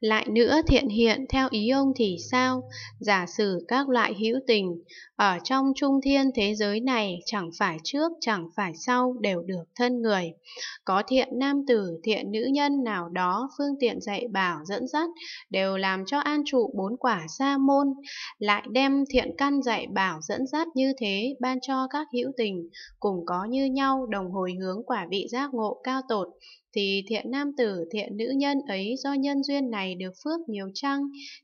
lại nữa thiện hiện theo ý ông thì sao giả sử các loại hữu tình ở trong trung thiên thế giới này, chẳng phải trước, chẳng phải sau đều được thân người. Có thiện nam tử, thiện nữ nhân nào đó, phương tiện dạy bảo, dẫn dắt, đều làm cho an trụ bốn quả sa môn. Lại đem thiện căn dạy bảo, dẫn dắt như thế, ban cho các hữu tình, cùng có như nhau, đồng hồi hướng quả vị giác ngộ cao tột, thì thiện nam tử, thiện nữ nhân ấy do nhân duyên này được phước nhiều chăng?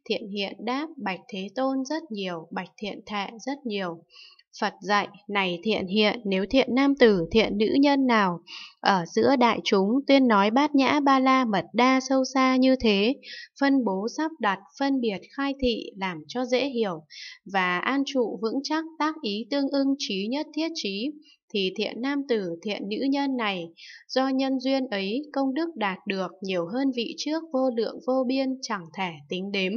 Thiện hiện đáp bạch thế tôn rất nhiều, bạch thiện thệ rất rất nhiều. Phật dạy, này thiện hiện, nếu thiện nam tử, thiện nữ nhân nào, ở giữa đại chúng tuyên nói bát nhã ba la mật đa sâu xa như thế, phân bố sắp đặt, phân biệt khai thị làm cho dễ hiểu, và an trụ vững chắc tác ý tương ưng trí nhất thiết trí, thì thiện nam tử, thiện nữ nhân này, do nhân duyên ấy công đức đạt được nhiều hơn vị trước vô lượng vô biên chẳng thể tính đếm.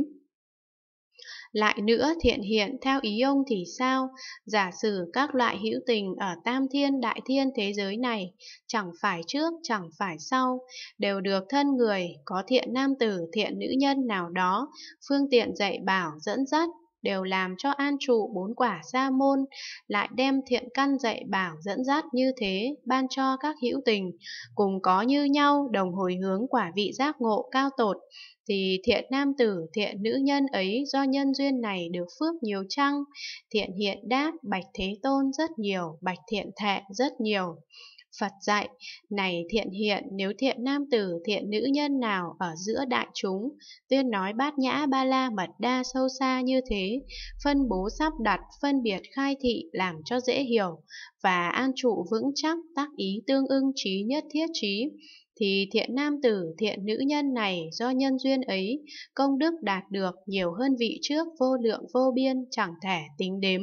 Lại nữa thiện hiện theo ý ông thì sao? Giả sử các loại hữu tình ở tam thiên đại thiên thế giới này, chẳng phải trước, chẳng phải sau, đều được thân người, có thiện nam tử, thiện nữ nhân nào đó, phương tiện dạy bảo, dẫn dắt, đều làm cho an trụ bốn quả Sa môn, lại đem thiện căn dạy bảo dẫn dắt như thế, ban cho các hữu tình, cùng có như nhau đồng hồi hướng quả vị giác ngộ cao tột, thì thiện nam tử, thiện nữ nhân ấy do nhân duyên này được phước nhiều chăng? Thiện hiện đáp, bạch thế tôn rất nhiều, bạch thiện thệ rất nhiều. Phật dạy, này thiện hiện, nếu thiện nam tử, thiện nữ nhân nào ở giữa đại chúng, tuyên nói bát nhã ba la mật đa sâu xa như thế, phân bố sắp đặt, phân biệt khai thị làm cho dễ hiểu, và an trụ vững chắc tác ý tương ưng trí nhất thiết trí, thì thiện nam tử, thiện nữ nhân này do nhân duyên ấy, công đức đạt được nhiều hơn vị trước vô lượng vô biên chẳng thể tính đếm.